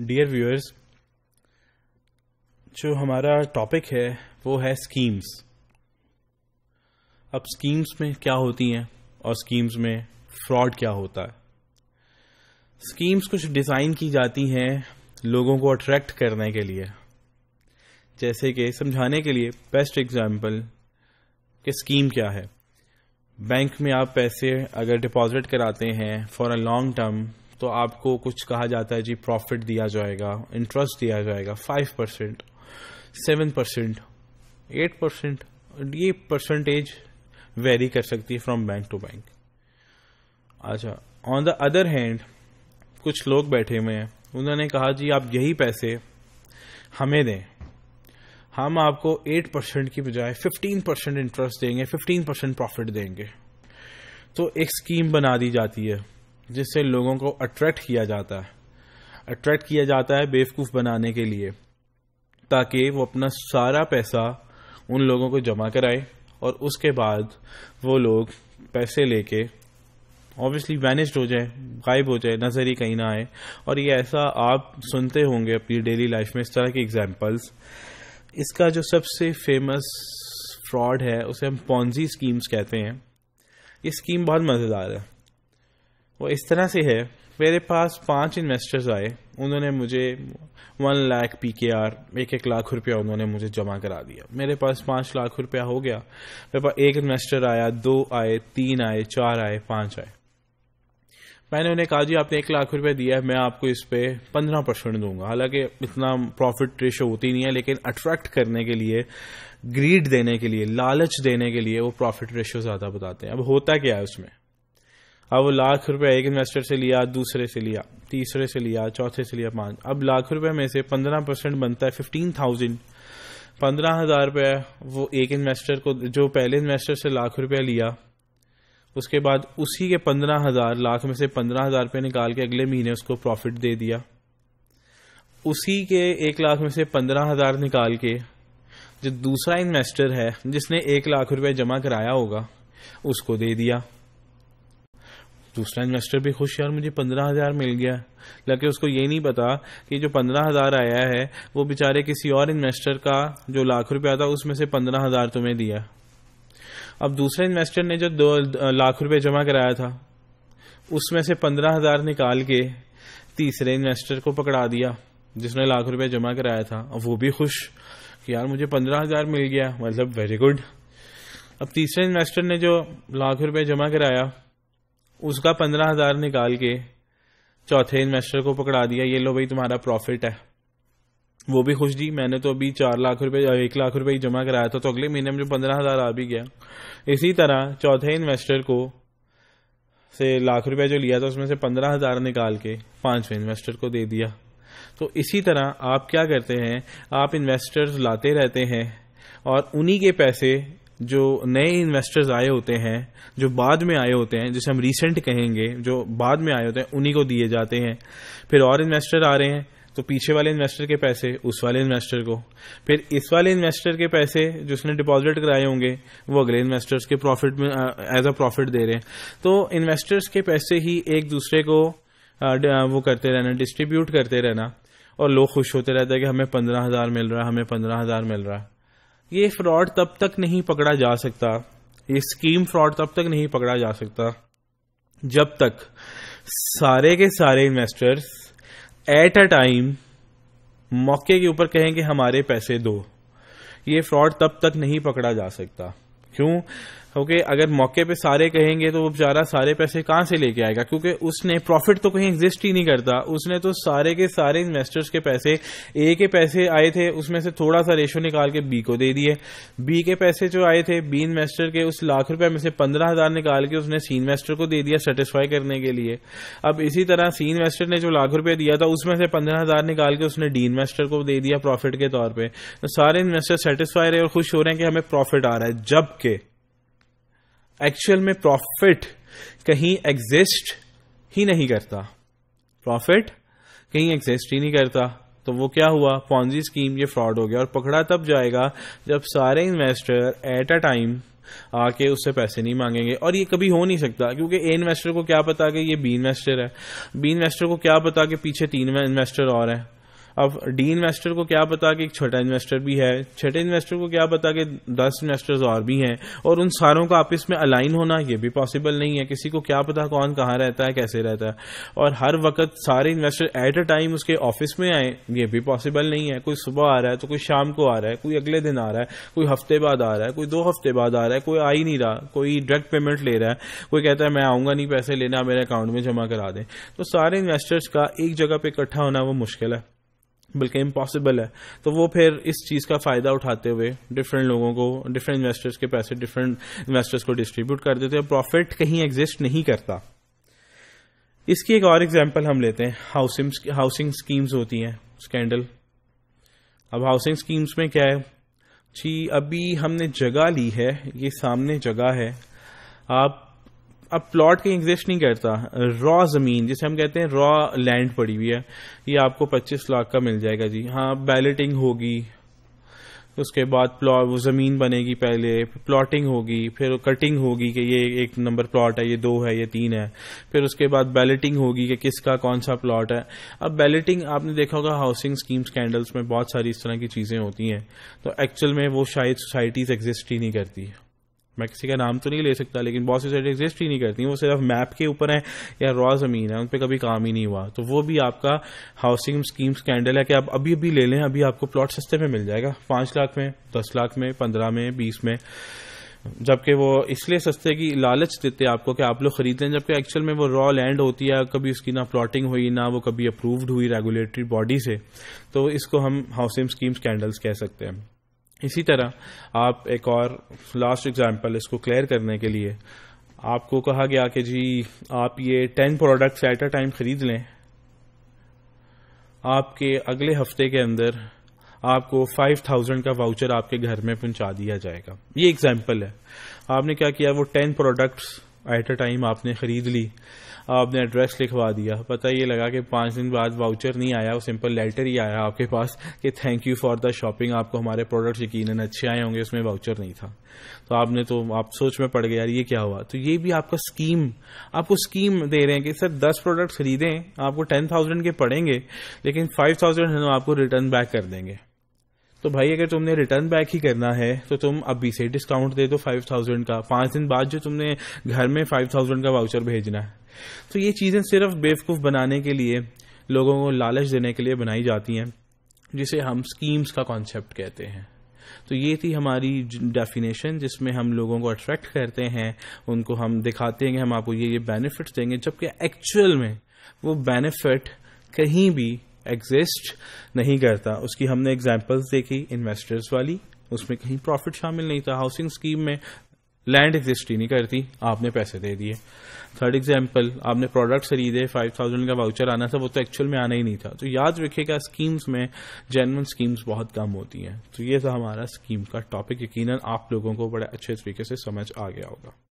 dear viewers जो हमारा topic है वो है स्कीम्स अब स्कीम्स में क्या होती हैं और स्कीम्स में फ्रॉड क्या होता है स्कीम्स कुछ डिज़ाइन की जाती हैं लोगों को अट्रैक्ट करने के लिए जैसे कि समझाने के लिए बेस्ट एग्जाम्पल कि स्कीम क्या है बैंक में आप पैसे अगर डिपॉजिट कराते हैं फॉर अ लॉन्ग टर्म तो आपको कुछ कहा जाता है जी प्रॉफिट दिया जाएगा इंटरेस्ट दिया जाएगा five percent seven percent eight percent ये परसेंटेज वेरी कर सकती है फ्रॉम बैंक टू बैंक अच्छा ऑन द अदर हैंड कुछ लोग बैठे हुए हैं उन्होंने कहा जी आप यही पैसे हमें दें हम आपको एट परसेंट की बजाय फिफ्टीन परसेंट इंटरेस्ट देंगे फिफ्टीन परसेंट प्रॉफिट देंगे तो एक स्कीम बना दी जाती है जिससे लोगों को अट्रैक्ट किया जाता है अट्रैक्ट किया जाता है बेवकूफ़ बनाने के लिए ताकि वो अपना सारा पैसा उन लोगों को जमा कराए और उसके बाद वो लोग पैसे लेके ऑब्वियसली मैनेज हो जाए गायब हो जाए नज़र ही कहीं ना आए और ये ऐसा आप सुनते होंगे अपनी डेली लाइफ में इस तरह के एग्जाम्पल्स इसका जो सबसे फेमस फ्रॉड है उसे हम पॉन्जी स्कीम्स कहते हैं ये स्कीम बहुत मज़ेदार है वो इस तरह से है मेरे पास पांच इन्वेस्टर्स आए उन्होंने मुझे one lakh P K R एक एक लाख रुपया उन्होंने मुझे जमा करा दिया मेरे पास पांच लाख रुपया हो गया मेरे पास एक इन्वेस्टर आया दो आए तीन आए चार आए पांच आए मैंने उन्हें कहा जी आपने एक लाख रुपए दिया है मैं आपको इस पे पंद्रह परसेंट दूंगा हालांकि इतना प्रॉफिट रेशो होती नहीं है लेकिन अट्रैक्ट करने के लिए ग्रीड देने के लिए लालच देने के लिए वो प्रॉफिट रेशो ज्यादा बताते हैं अब होता क्या है उसमें अब वो लाख रुपए एक इन्वेस्टर से लिया दूसरे से लिया तीसरे से लिया चौथे से लिया पांच अब लाख रुपए में से पंद्रह परसेंट बनता है फिफ्टीन थाउजेंड पंद्रह हजार रुपया वो एक इन्वेस्टर को जो पहले इन्वेस्टर से लाख रुपया लिया उसके बाद उसी के पंद्रह हजार लाख में से पंद्रह हजार रुपये निकाल के अगले महीने उसको प्रॉफिट दे दिया उसी के एक लाख में से पंद्रह हजार निकाल के जो दूसरा इन्वेस्टर है जिसने एक लाख रुपए जमा कराया होगा उसको दे दिया दूसरा इन्वेस्टर भी खुश यार मुझे पंद्रह हज़ार मिल गया लेकिन उसको ये नहीं पता कि जो पंद्रह हज़ार आया है वो बेचारे किसी और इन्वेस्टर का जो लाख रुपया था उसमें से पंद्रह हज़ार तुम्हें दिया अब दूसरे इन्वेस्टर ने जो दो लाख रुपये जमा कराया था उसमें से पंद्रह हज़ार निकाल के तीसरे इन्वेस्टर को पकड़ा दिया जिसने लाख रुपये जमा कराया था अब वो भी खुश कि यार मुझे पंद्रह हज़ार मिल गया मतलब वेरी गुड अब तीसरे इन्वेस्टर ने जो लाख रुपए जमा कराया उसका पंद्रह हजार निकाल के चौथे इन्वेस्टर को पकड़ा दिया ये लो भाई तुम्हारा प्रॉफिट है वो भी खुश जी मैंने तो अभी चार लाख रुपए एक लाख रुपए ही जमा कराया था तो अगले महीने में जो पंद्रह हजार आ भी गया इसी तरह चौथे इन्वेस्टर को से लाख रुपए जो लिया था उसमें से पंद्रह हजार निकाल के पांचवें इन्वेस्टर को दे दिया तो इसी तरह आप क्या करते हैं आप इन्वेस्टर्स लाते रहते हैं और उन्हीं के पैसे जो नए इन्वेस्टर्स आए होते हैं जो बाद में आए होते हैं जिसे हम रिसेंट कहेंगे जो बाद में आए होते हैं उन्हीं को दिए जाते हैं फिर और इन्वेस्टर आ रहे हैं तो पीछे वाले इन्वेस्टर के पैसे उस वाले इन्वेस्टर को फिर इस वाले इन्वेस्टर के पैसे जिसने डिपॉजिट कराए होंगे वो अगले इन्वेस्टर्स के प्रॉफिट में एज अ प्रॉफिट दे रहे हैं तो इन्वेस्टर्स के पैसे ही एक दूसरे को आ, वो करते रहना डिस्ट्रीब्यूट करते रहना और लोग खुश होते रहते हैं कि हमें पंद्रह हजार मिल रहा है हमें पंद्रह हजार मिल रहा है ये फ्रॉड तब तक नहीं पकड़ा जा सकता ये स्कीम फ्रॉड तब तक नहीं पकड़ा जा सकता जब तक सारे के सारे इन्वेस्टर्स एट अ टाइम मौके के ऊपर कहेंगे हमारे पैसे दो ये फ्रॉड तब तक नहीं पकड़ा जा सकता क्यों क्योंकि अगर मौके पे सारे कहेंगे तो वो बेचारा सारे पैसे कहां से लेके आएगा क्योंकि उसने प्रॉफिट तो कहीं एग्जिस्ट ही नहीं करता उसने तो सारे के सारे इन्वेस्टर्स के पैसे ए के पैसे आए थे उसमें से थोड़ा सा रेशो निकाल के बी को दे दिए बी के पैसे जो आए थे बी इन्वेस्टर के उस लाख रुपए में से पंद्रह हजार निकाल के उसने सी इन्वेस्टर को दे दिया सेटिस्फाई करने के लिए अब इसी तरह सी इन्वेस्टर ने जो लाख रूपये दिया था उसमें से पंद्रह हजार निकाल के उसने डी इन्वेस्टर को दे दिया प्रॉफिट के तौर पर तो सारे इन्वेस्टर सेटिस्फाई रहे और खुश हो रहे हैं कि हमें प्रॉफिट आ रहा है जबकि के एक्चुअल में प्रॉफिट कहीं एग्जिस्ट ही नहीं करता प्रॉफिट कहीं एग्जिस्ट ही नहीं करता तो वो क्या हुआ पॉन्जी स्कीम ये फ्रॉड हो गया और पकड़ा तब जाएगा जब सारे इन्वेस्टर एट अ टाइम आके उससे पैसे नहीं मांगेंगे और ये कभी हो नहीं सकता क्योंकि ए इन्वेस्टर को क्या पता कि ये बी इन्वेस्टर है बी इन्वेस्टर को क्या पता कि पीछे तीन इन्वेस्टर और हैं अब डी इन्वेस्टर को क्या पता कि एक छोटा इन्वेस्टर भी है छठे इन्वेस्टर को क्या पता कि दस इन्वेस्टर्स और भी हैं और उन सारों का आपस में अलाइन होना ये भी पॉसिबल नहीं है किसी को क्या पता कौन कहाँ रहता है कैसे रहता है और हर वक्त सारे इन्वेस्टर एट अ टाइम उसके ऑफिस में आए ये भी पॉसिबल नहीं है कोई सुबह आ रहा है तो कोई शाम को आ रहा है कोई अगले दिन आ रहा है कोई हफ्ते बाद आ रहा है कोई दो हफ्ते बाद आ रहा है कोई आ ही नहीं रहा कोई डायरेक्ट पेमेंट ले रहा है कोई कहता है मैं आऊंगा नहीं पैसे लेना मेरे अकाउंट में जमा करा दें तो सारे इन्वेस्टर्स का एक जगह पे इकट्ठा होना वो मुश्किल है बल्कि इम्पॉसिबल है तो वो फिर इस चीज़ का फ़ायदा उठाते हुए डिफरेंट लोगों को डिफरेंट इन्वेस्टर्स के पैसे डिफरेंट इन्वेस्टर्स को डिस्ट्रीब्यूट कर देते हैं प्रॉफिट कहीं एग्जिस्ट नहीं करता इसकी एक और एग्जाम्पल हम लेते हैं हाउसिंग हाउसिंग स्कीम्स होती हैं स्कैंडल अब हाउसिंग स्कीम्स में क्या है जी अभी हमने जगह ली है ये सामने जगह है आप अब प्लॉट कहीं एग्जिस्ट नहीं करता रॉ ज़मीन जिसे हम कहते हैं रॉ लैंड पड़ी हुई है ये आपको 25 लाख का मिल जाएगा जी हाँ बैलेटिंग होगी उसके बाद प्लॉट ज़मीन बनेगी पहले प्लॉटिंग होगी फिर कटिंग होगी कि ये एक नंबर प्लॉट है ये दो है ये तीन है फिर उसके बाद बैलेटिंग होगी कि किसका कौन सा प्लॉट है अब बैलेटिंग आपने देखा होगा हाउसिंग स्कीम स्कैंडल्स में बहुत सारी इस तरह की चीज़ें होती हैं तो एक्चुअल में वो शायद सोसाइटीज़ एग्जिस्ट ही नहीं करती है मैं किसी का नाम तो नहीं ले सकता लेकिन बहुत सी साइट एग्जिस्ट ही नहीं करती वो सिर्फ मैप के ऊपर है या रॉ ज़मीन है उन पर कभी काम ही नहीं हुआ तो वो भी आपका हाउसिंग स्कीम स्कैंडल है कि आप अभी अभी ले लें अभी आपको प्लॉट सस्ते में मिल जाएगा पांच लाख में दस लाख में पंद्रह में बीस में जबकि वो इसलिए सस्ते की लालच देते हैं आपको कि आप लोग खरीद लें जबकि एक्चुअल में वो रॉ लैंड होती है कभी उसकी ना प्लॉटिंग हुई ना वो कभी अप्रूव्ड हुई रेगुलेटरी बॉडी से तो इसको हम हाउसिंग स्कीम स्कैंडल्स कह सकते हैं इसी तरह आप एक और लास्ट एग्जाम्पल इसको क्लियर करने के लिए आपको कहा गया कि जी आप ये ten products at a time खरीद लें आपके अगले हफ्ते के अंदर आपको फाइव थाउजेंड का वाउचर आपके घर में पहुंचा दिया जाएगा ये एग्जाम्पल है आपने क्या किया वो ten products at a time आपने ख़रीद ली आपने एड्रेस लिखवा दिया पता ये लगा कि पांच दिन बाद वाउचर नहीं आया वो सिंपल लेटर ही आया आपके पास कि thank you for the shopping आपको हमारे प्रोडक्ट यकीन अच्छे आए होंगे उसमें वाउचर नहीं था तो आपने तो आप सोच में पड़ गया यार ये क्या हुआ तो ये भी आपका स्कीम आपको स्कीम दे रहे हैं कि सर दस प्रोडक्ट खरीदें आपको टेन थाउजेंड के पड़ेंगे लेकिन फाइव थाउजेंड हम आपको रिटर्न बैक कर देंगे तो भाई अगर तुमने रिटर्न बैक ही करना है तो तुम अभी से डिस्काउंट दे दो फाइव थाउजेंड का पांच दिन बाद जो तुमने घर में फाइव थाउजेंड का वाउचर भेजना है तो ये चीजें सिर्फ बेवकूफ बनाने के लिए लोगों को लालच देने के लिए बनाई जाती हैं जिसे हम स्कीम्स का कॉन्सेप्ट कहते हैं तो ये थी हमारी डेफिनेशन जिसमें हम लोगों को अट्रैक्ट करते हैं उनको हम दिखाते हैं कि हम आपको ये ये बेनिफिट्स देंगे जबकि एक्चुअल में वो बेनिफिट कहीं भी एग्जिस्ट नहीं करता उसकी हमने एग्जाम्पल्स देखी इन्वेस्टर्स वाली उसमें कहीं प्रॉफिट शामिल नहीं था हाउसिंग स्कीम में लैंड एग्जिस्ट ही नहीं करती आपने पैसे दे दिए थर्ड एग्जाम्पल आपने प्रोडक्ट खरीदे फाइव थाउजेंड का वाउचर आना था वो तो एक्चुअल में आना ही नहीं था तो याद रखिएगा स्कीम्स में जेनवन स्कीम्स बहुत कम होती हैं तो ये था हमारा स्कीम का टॉपिक यकीनन आप लोगों को बड़े अच्छे तरीके से समझ आ गया होगा